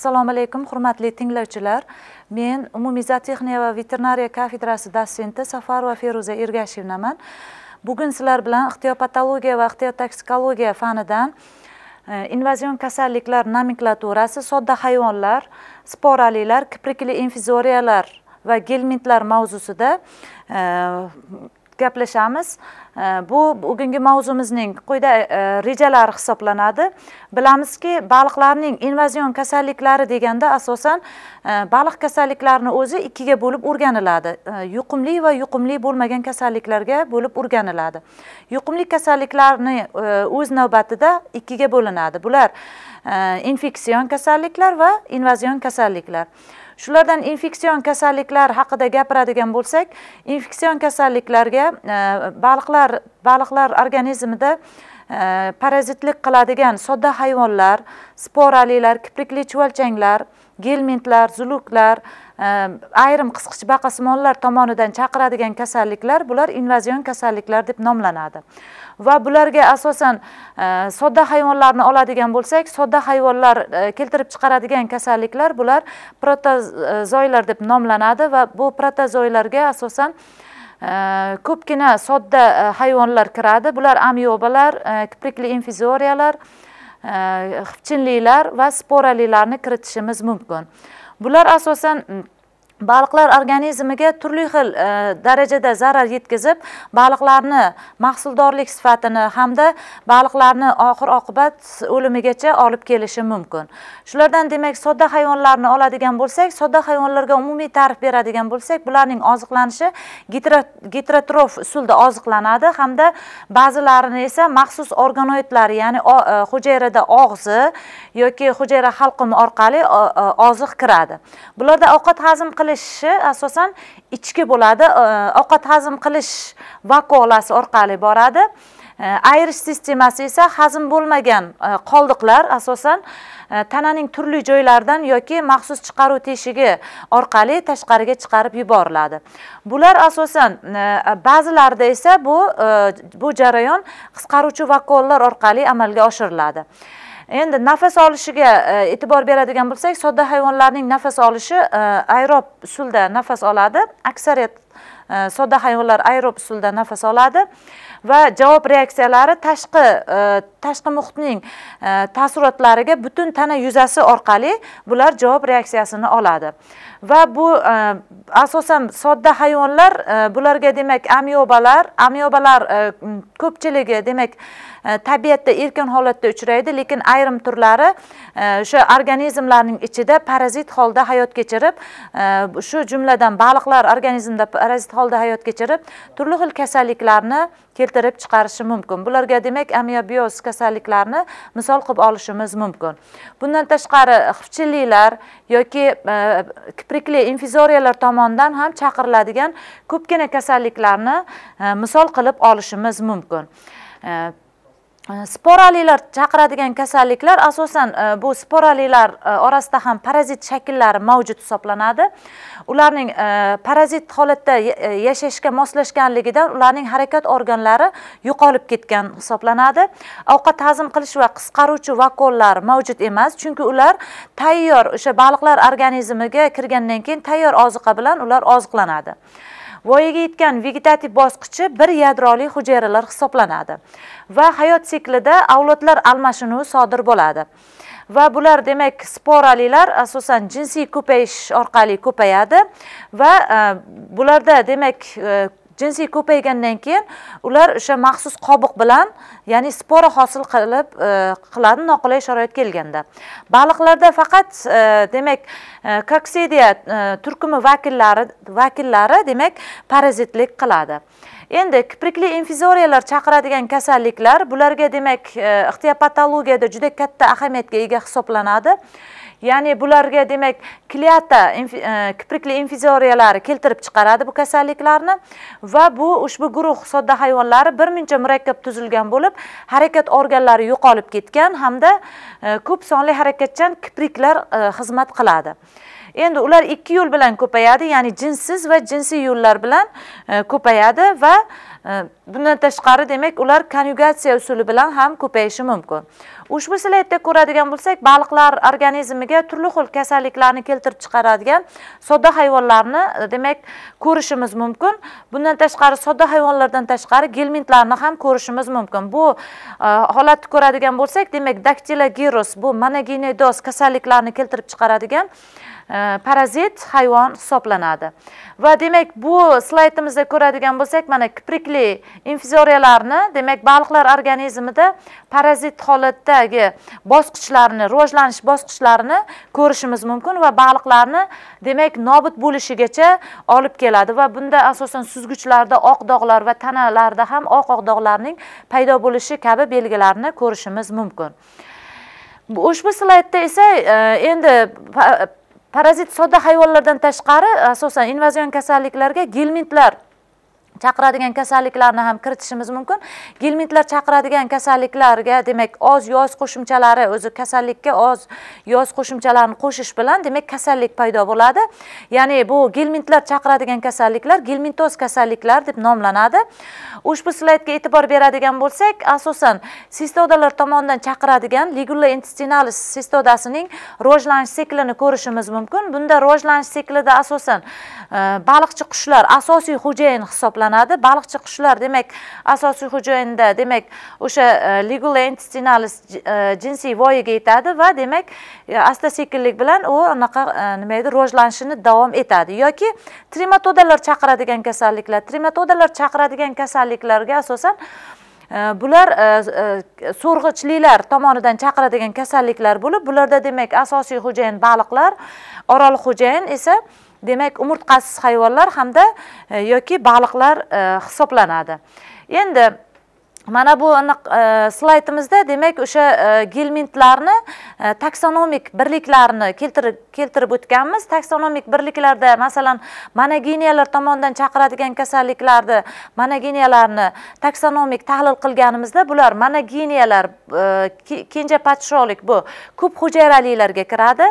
assalomu alaykum hurmatli tinglovchilar men umumiy zootexniya va veterinariya kafedrasi dotsenti safarova feruza ergashevnaman bugun sizlar bilan ixtiyopatologiya va ixtiyotoksikologiya fanidan e, invazion kasalliklar nomenklaturasi sodda hayvonlar sporalilar kiprikli infizoriyalar va gelmintlar mavzusida e, gaplashamiz bu bugungi mavzumizning quyida e, rejalari hisoblanadi bilamizki baliqlarning invazion kasalliklari deganda asosan e, baliq kasalliklarini o'zi ikkiga bo'lib o'rganiladi e, yuqumli va yuqumli bo'lmagan kasalliklarga bo'lib o'rganiladi yuqumli kasalliklarni o'z navbatida ikkiga bo'linadi bular infeksion kasalliklar va invazion kasalliklar shulardan infeksion kasalliklar haqida gapiradigan bo'lsak infeksion kasalliklarga e, baliqlar baliqlar organizmida e, parazitlik qiladigan sodda hayvonlar sporalilar kiprikli chuvalchanglar gelmintlar zuluklar e, ayrim qisqich baqasimonlar tomonidan chaqiradigan kasalliklar bular invazion kasalliklar deb nomlanadi va bularga asosan e, sodda hayvonlarni oladigan bo'lsak sodda hayvonlar e, keltirib chiqaradigan kasalliklar bular protozoylar deb nomlanadi va bu protozoylarga asosan e, ko'pgina sodda hayvonlar kiradi bular amyobalar kiprikli infizoriyalar xipchinlilar va sporalilarni kiritishimiz mumkin bular asosan baliqlar organizmiga turli xil e, darajada zarar yetkazib baliqlarni mahsuldorlik sifatini hamda baliqlarni oxir oqibat o'limigacha olib kelishi mumkin shulardan demak sodda hayvonlarni oladigan bo'lsak sodda hayvonlarga umumiy ta'rif beradigan bo'lsak bularning oziqlanishi gitrotrof usulda oziqlanadi hamda ba'zilarini esa maxsus organoidlari ya'ni e, hujayrada og'zi yoki hujayra halqumi orqali e, oziq kiradi bularda ovqat hazm qilish qilishi asosan ichki bo'ladi ovqat hazm qilish vakolasi orqali boradi ayrish sistemasi esa hazm bo'lmagan qoldiqlar asosan tananing turli joylaridan yoki maxsus chiqaruv teshigi orqali tashqariga chiqarib yuboriladi bular asosan ba'zilarida esa bu bu jarayon qisqaruvchi vakollar orqali amalga oshiriladi endi nafas olishiga e, e'tibor beradigan bo'lsak sodda hayvonlarning nafas olishi e, aerob usulda nafas oladi aksariyat e, sodda hayvonlar aerob usulda nafas oladi va javob reaksiyalari tashqi e, tashqi muhitning e, taassurotlariga butun tana yuzasi orqali bular javob reaksiyasini oladi va bu e, asosan sodda hayvonlar bularga demak amiyobalar amiyobalar ko'pchiligi demak tabiatda erkin holatda uchraydi lekin ayrim turlari o'sha organizmlarning ichida parazit holda hayot kechirib shu jumladan baliqlar organizmda parazit holda hayot kechirib turli xil kasalliklarni keltirib chiqarishi mumkin bularga demak amiobioz kasalliklarni misol qilib olishimiz mumkin bundan tashqari xipchilliklar yoki e, kiprikli infizoriyalar tomonidan ham chaqiriladigan ko'pgina kasalliklarni e, misol qilib olishimiz mumkin e, sporalilar chaqiradigan kasalliklar asosan bu sporalilar orasida ham parazit shakllari mavjud hisoblanadi ularning parazit holatda yashashga moslashganligidan ularning harakat organlari yo'qolib ketgan hisoblanadi ovqat hazm qilish va qisqaruvchi vakollar mavjud emas chunki ular tayyor o'sha baliqlar organizmiga kirgandan keyin tayyor oziqa bilan ular oziqlanadi voyaga yetgan vegetativ bosqichi bir yadroli hujayralar hisoblanadi va hayot siklida avlodlar almashinuvi sodir bo'ladi va bular demak sporalilar asosan jinsiy ko'payish orqali ko'payadi va e, bularda demak e, jinsiy ko'paygandan keyin ular o'sha maxsus qobiq bilan ya'ni spora hosil qilib e, qiladi noqulay sharoit kelganda baliqlarda faqat e, demak e, koksidiya turkumi vakillari vakillari demak parazitlik qiladi endi kiprikli infizoriyalar chaqiradigan kasalliklar bularga demak ixtiyopatologiyada juda katta ahamiyatga ega hisoblanadi ya'ni bularga demak kliata e, kiprikli infizoriyalari keltirib chiqaradi bu kasalliklarni va bu ushbu guruh sodda hayvonlari birmuncha murakkab tuzilgan bo'lib harakat organlari yo'qolib ketgan hamda e, ko'p sonli harakatchan kipriklar e, xizmat qiladi endi ular ikki yo'l bilan ko'payadi ya'ni jinssiz va jinsiy yo'llar bilan e, ko'payadi va e, bundan tashqari demak ular konyugatsiya usuli bilan ham ko'payishi mumkin ushbu slaydda ko'radigan bo'lsak baliqlar organizmiga turli xil kasalliklarni keltirib chiqaradigan sodda hayvonlarni e, demak ko'rishimiz mumkin bundan tashqari sodda hayvonlardan tashqari gelmintlarni ham ko'rishimiz mumkin bu holatni ko'radigan bo'lsak demak daktilogiros bu monogenedoz kasalliklarni keltirib chiqaradigan parazit э, hayvon hisoblanadi va demak bu slaydimizda ko'radigan bo'lsak mana kiprikli infizoriyalarni demak baliqlar organizmida parazit holatdagi bosqichlarni rivojlanish bosqichlarini ko'rishimiz mumkin va baliqlarni demak nobud bo'lishigacha olib keladi va bunda asosan suzgichlarda oq dog'lar va tanalarda ham oq oq dog'larning paydo bo'lishi kabi belgilarni ko'rishimiz mumkin ushbu slaydda esa e, endi parazit sodda hayvonlardan tashqari asosan invazion kasalliklarga gelmintlar chaqiradigan kasalliklarni ham kiritishimiz mumkin gilmintlar chaqiradigan kasalliklarga demak oz yoz qo'shimchalari o'zi kasallikka oz yoz qo'shimchalarini qo'shish bilan demak kasallik paydo bo'ladi ya'ni bu gilmintlar chaqiradigan kasalliklar gilmintoz kasalliklar deb nomlanadi ushbu slaydga e'tibor beradigan bo'lsak asosan sistodalar tomonidan chaqiradigan ligula intestinalis sistodasining rivojlanish siklini ko'rishimiz mumkin bunda rivojlanish siklida asosan e, baliqchi qushlar asosiy xo'jayin hisoblanadi hisoblanadi baliqchi qushlar demak asosiy hujayinda demak o'sha e, ligula intestinalis e, jinsiy voyaga yetadi va demak e, asta sekinlik bilan u anaqa nima deydi rivojlanishini davom etadi yoki trematodalar chaqiradigan kasalliklar trematodalar chaqiradigan kasalliklarga asosan bular so'rg'ichliklar tomonidan chaqiradigan kasalliklar bo'lib bularda demak asosiy xo'jayin baliqlar orol xo'jayin esa demak umurtqasiz hayvonlar hamda e, yoki baliqlar e, hisoblanadi endi mana bu aniq e, slaydimizda demak o'sha gelmintlarni taksonomik э, birliklarni keltirib keltirib o'tganmiz taksonomik birliklarda masalan monogeniyalar tomonidan chaqiradigan kasalliklarni monogeniyalarni taksonomik tahlil qilganimizda bular monogeniyalar e, kenja podsholik bu ko'p hujayralilarga kiradi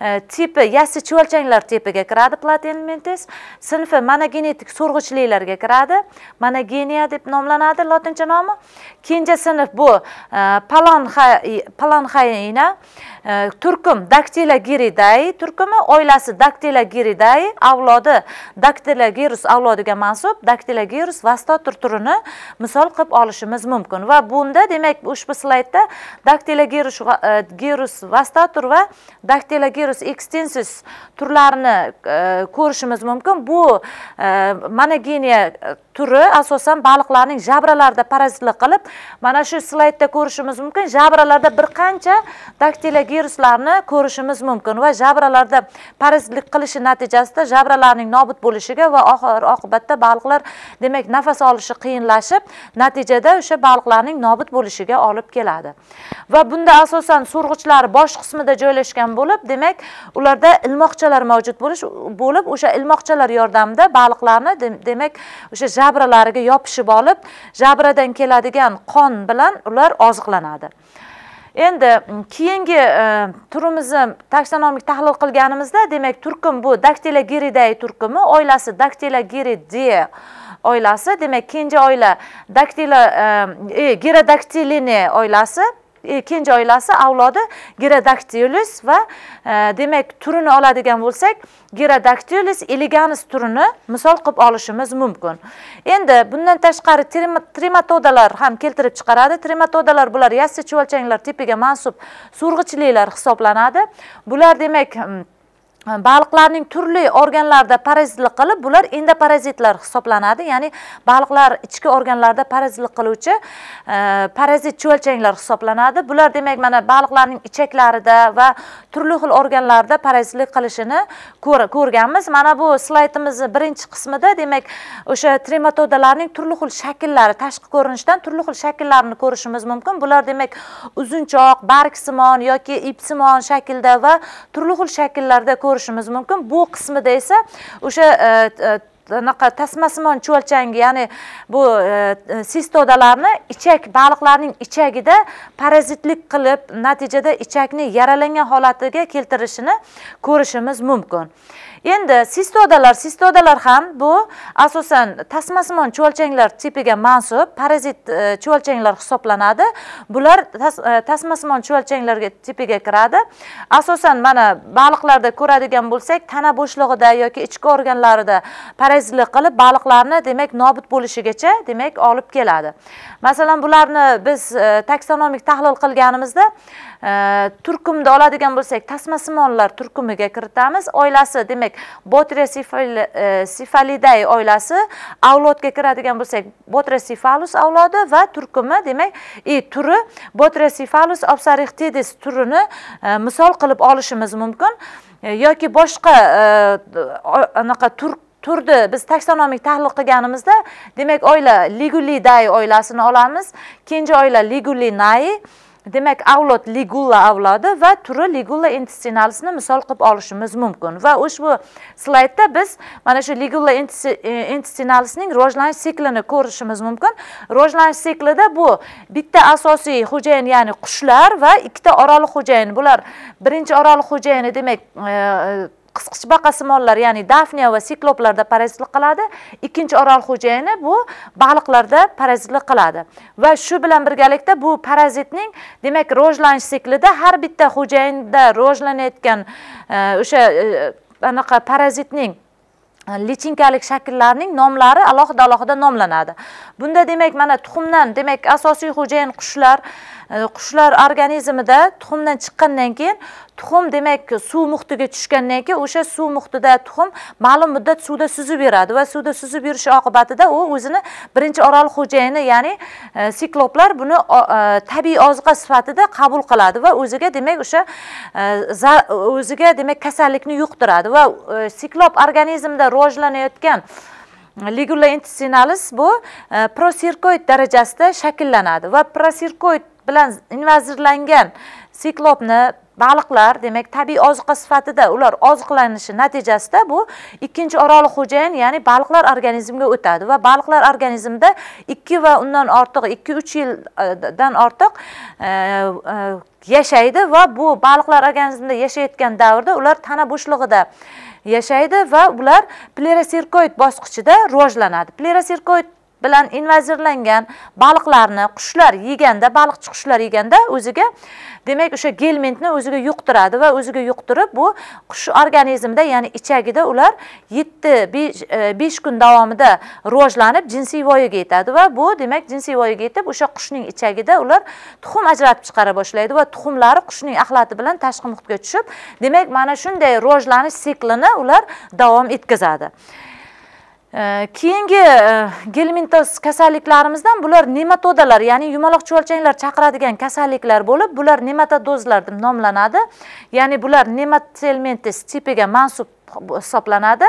e, tipi yassi chuvalchanglar tipiga kiradi platenmentis sinfi monogenetik so'rg'ichlilarga kiradi monogeniya deb nomlanadi lotincha nomi kenja sinf bu e, palonhaina Э, turkum daktilogiridae turkumi oilasi daktilogiridae avlodi girus avlodiga mansub daktilogirus vastator turini misol qilib olishimiz mumkin va bunda demak ushbu slaydda daktila e, girus vastator va girus extensus turlarini e, ko'rishimiz mumkin bu e, monogeniya turi asosan baliqlarning jabralarida parazitlik qilib mana shu slaydda ko'rishimiz mumkin jabralarda bir qancha daktiloviruslarni ko'rishimiz mumkin va jabralarda parazitlik qilishi natijasida jabralarning nobud bo'lishiga va oxir oqibatda baliqlar demak nafas olishi qiyinlashib natijada o'sha baliqlarning nobud bo'lishiga olib keladi va bunda asosan so'rg'ichlar bosh qismida joylashgan bo'lib demak ularda ilmoqchalar mavjud bo'lish bo'lib o'sha ilmoqchalar yordamida baliqlarni demak o'sha jabralariga yopishib olib jabradan keladigan qon bilan ular oziqlanadi endi mm, keyingi e, turimizni taksonomik tahlil qilganimizda demak turkum bu daktila giriday turkumi oilasi daktila daktilogiridae oilasi demak kenja oila daktila e, e girodaktilini oilasi E, kenja oilasi avlodi girodaktilus va e, demak turini oladigan bo'lsak girodaktilus eleganus turini misol qilib olishimiz mumkin endi bundan tashqari trimatodalar ham keltirib chiqaradi trimatodalar bular yassi chuvalchanglar tepiga mansub surg'ichliklar hisoblanadi bular demak baliqlarning turli organlarda parazitlik qilib bular endoparazitlar hisoblanadi ya'ni baliqlar ichki organlarda parazitlik qiluvchi e, parazit chuvalchanglar hisoblanadi bular demak mana baliqlarning ichaklarida va turli xil organlarda parazitlik qilishini ko'rganmiz mana bu slaydimizni birinchi qismida demak o'sha trematodalarning turli xil shakllari tashqi ko'rinishdan turli xil shakllarini ko'rishimiz mumkin bular demak uzunchoq barksimon yoki ipsimon shaklda va turli xil shakllarda ko'rish ko'rishimiz mumkin bu qismida esa o'sha e, e, anaqa tasmasimon cho'lchangi ya'ni bu e, sistodalarni ichak baliqlarning ichagida parazitlik qilib natijada ichakni yaralangan holatiga keltirishini ko'rishimiz mumkin endi sistodalar sistodalar ham bu asosan tasmasimon chuvalchanglar tipiga mansub parazit e, chuvalchanglar hisoblanadi bular e, tasmasimon chuvalchanglar tipiga kiradi asosan mana baliqlarda ko'radigan bo'lsak tana bo'shlig'ida yoki ichki organlarida parazitlik qilib baliqlarni demak nobud bo'lishigacha demak olib keladi masalan bularni biz e, taksonomik tahlil qilganimizda turkumda oladigan bo'lsak tasmasimonlar turkumiga kiritamiz oilasi demak botre sifaliday oilasi avlodga kiradigan bo'lsak sifalus avlodi va turkumi demak i turi sifalus opsarichtidis turini e, misol qilib olishimiz mumkin e, yoki boshqa e, anaqa turk turdi biz taksonomik tahlil qilganimizda demak oila liguliday oilasini olamiz kenja oila ligulinai demak avlod ligula avlodi va turi ligula intestinalisni misol qilib olishimiz mumkin va ushbu slaydda biz mana shu ligula e, intestinalisning rivojlanish siklini ko'rishimiz mumkin rivojlanish siklida bu bitta asosiy xo'jayin ya'ni qushlar va ikkita oraliq xo'jayin bular birinchi oraliq xo'jayini demak e, qisqichbaqasimollar ya'ni dafniya va sikloplarda parazitlik qiladi ikkinchi orol xo'jayini bu baliqlarda parazitlik qiladi va shu bilan birgalikda bu parazitning demak rivojlanish siklida har bitta xo'jayinda rivojlanayotgan e, o'sha e, anaqa parazitning e, lichinkalik shakllarning nomlari alohida alohida nomlanadi bunda demak mana tuxumdan demak asosiy xo'jayin qushlar Э, qushlar organizmida tuxumdan chiqqandan keyin tuxum demak suv muhitiga tushgandan keyin o'sha suv muhitida tuxum ma'lum muddat suvda suzib yuradi va suvda suzib yurishi oqibatida u o'zini birinchi orol xo'jayini ya'ni e, sikloplar buni e, tabiiy oziqa sifatida qabul qiladi va o'ziga demak o'sha e, o'ziga demak kasallikni yuqtiradi va siklop organizmda rivojlanayotgan ligula intestinalis bu prosirkoid darajasida shakllanadi va prosirkoid bilan invazirlangan siklopni baliqlar demak tabiiy oziqa sifatida ular oziqlanishi natijasida bu ikkinchi oroli xo'jayin ya'ni baliqlar organizmga o'tadi va baliqlar organizmida ikki va undan ortiq ikki uch yildan ortiq e, e, yashaydi va bu baliqlar organizmida yashayotgan davrda ular tana bo'shlig'ida yashaydi va ular pleroserkoid bosqichida rivojlanadi pleroserkoid bilan invazirlangan baliqlarni qushlar yeganda baliqchi qushlar yeganda o'ziga demak o'sha gelmentni o'ziga yuqtiradi va o'ziga yuqtirib bu qush organizmida ya'ni ichagida ular yetti e, besh kun davomida rivojlanib jinsiy voyaga yetadi va bu demak jinsiy voyaga yetib o'sha qushning ichagida ular tuxum ajratib chiqara boshlaydi va tuxumlari qushning axlati bilan tashqi muhitga tushib demak mana shunday rivojlanish siklini ular davom etkazadi keyingi e, gelmintoz kasalliklarimizdan bular nematodalar ya'ni yumaloq chuvalchanglar chaqiradigan kasalliklar bo'lib bular nematodozlar deb nomlanadi ya'ni bular nematelmintis tipiga mansub hisoblanadi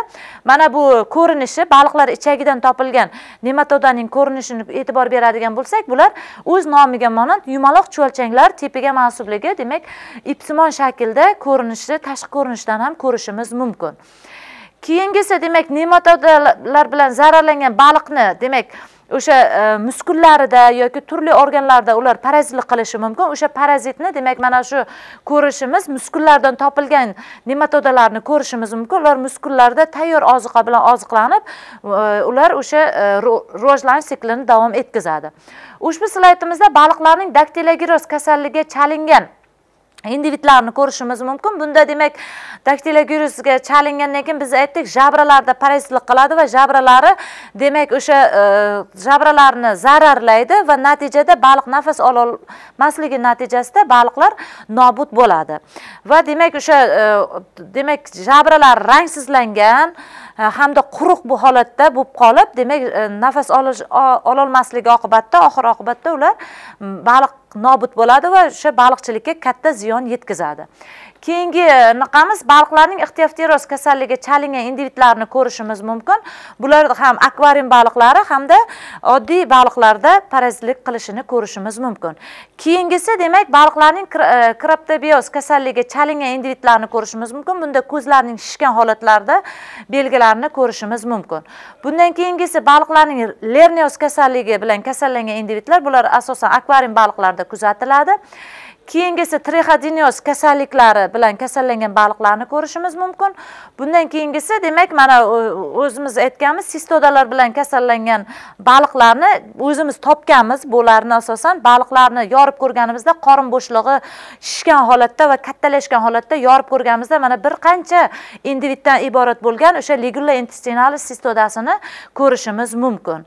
mana bu ko'rinishi baliqlar ichagidan topilgan nematodaning ko'rinishini e'tibor beradigan bo'lsak bular o'z nomiga monand yumaloq chuvalchanglar tipiga mansubligi demak ipsimon shaklda ko'rinishi tashqi ko'rinishdan ham ko'rishimiz mumkin keyingisi demak nematodalar bilan zararlangan baliqni demak o'sha e, muskullarida yoki turli organlarda ular parazitlik qilishi mumkin o'sha parazitni demak mana shu ko'rishimiz muskullardan topilgan nematodalarni ko'rishimiz mumkin ular muskullarda tayyor oziqa bilan oziqlanib e, ular o'sha e, rivojlanish siklini davom etkazadi ushbu slaydimizda baliqlarning daktilogiroz kasalligiga chalingan individlarni ko'rishimiz mumkin bunda demak daktilogirusga chalingandan keyin biz aytdik jabralarda parazitlik qiladi va jabralari demak o'sha e, jabralarni zararlaydi va natijada baliq nafas ololmasligi natijasida baliqlar nobud bo'ladi va demak o'sha e, demak jabralar rangsizlangan hamda quruq bu holatda bo'lib qolib demak e, nafas olish ololmasligi oqibatida oxir oqibatda ular baliq nobud bo'ladi va o'sha baliqchilikka katta ziyon yetkazadi keyingi anaqamiz e, baliqlarning ixtiyofteroz kasalligi chalingan individlarni ko'rishimiz mumkin bular ham akvarium baliqlari hamda oddiy baliqlarda parazitlik qilishini ko'rishimiz mumkin keyingisi demak baliqlarning e, kraptobioz kasalligi chalingan individlarni ko'rishimiz mumkin bunda ko'zlarning shishgan holatlarda belgilarini ko'rishimiz mumkin bundan keyingisi baliqlarning lernioz kasalligi bilan kasallangan individlar bular asosan akvarium baliqlarida kuzatiladi keyingisi trixodinoz kasalliklari bilan kasallangan baliqlarni ko'rishimiz mumkin bundan keyingisi demak mana o'zimiz aytganmiz sistodalar bilan kasallangan baliqlarni o'zimiz topganmiz bularni asosan baliqlarni yorib ko'rganimizda qorin bo'shlig'i shishgan holatda va kattalashgan holatda yorib ko'rganimizda mana bir qancha individdan iborat bo'lgan o'sha ligula intestinalis sistodasini ko'rishimiz mumkin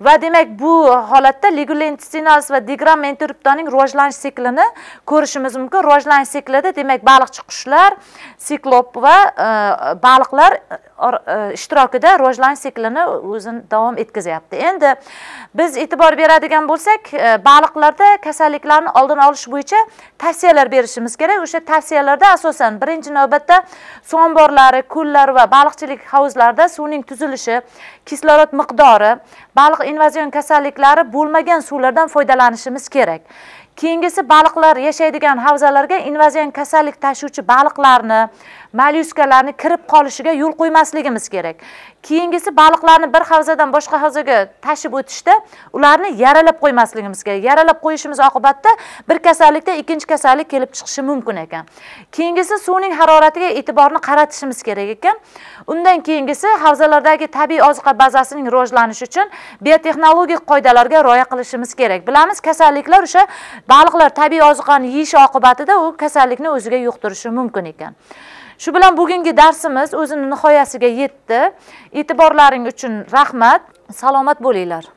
va demak bu holatda ligulentsinoz va digram enteriptaning rivojlanish siklini ko'rishimiz mumkin rivojlanish siklida demak baliqchi qushlar siklop va e, baliqlar E, ishtirokida rivojlanish siklini o'zini davom etkazyapti endi biz e'tibor beradigan bo'lsak e, baliqlarda kasalliklarni oldini olish bo'yicha tavsiyalar berishimiz kerak o'sha tavsiyalarda asosan birinchi navbatda suv omborlari ko'llar va baliqchilik hovuzlarida suvning tuzilishi kislorod miqdori baliq invazion kasalliklari bo'lmagan suvlardan foydalanishimiz kerak keyingisi baliqlar yashaydigan havzalarga invazion kasallik tashuvchi baliqlarni malyuskalarni kirib qolishiga yo'l qo'ymasligimiz kerak keyingisi baliqlarni bir havzadan boshqa havzaga tashib o'tishda ularni yaralab qo'ymasligimiz kerak yaralab qo'yishimiz oqibatida bir kasallikdan ikkinchi kasallik kelib chiqishi mumkin ekan keyingisi suvning haroratiga e'tiborni qaratishimiz kerak ekan undan keyingisi havzalardagi tabiiy oziqa bazasining rivojlanishi uchun biotexnologik qoidalarga rioya qilishimiz kerak bilamiz kasalliklar o'sha baliqlar tabiiy oziqani yeyish oqibatida u kasallikni o'ziga yuqtirishi mumkin ekan shu bilan bugungi darsimiz o'zini nihoyasiga yetdi e'tiborlaring uchun rahmat salomat bo'linglar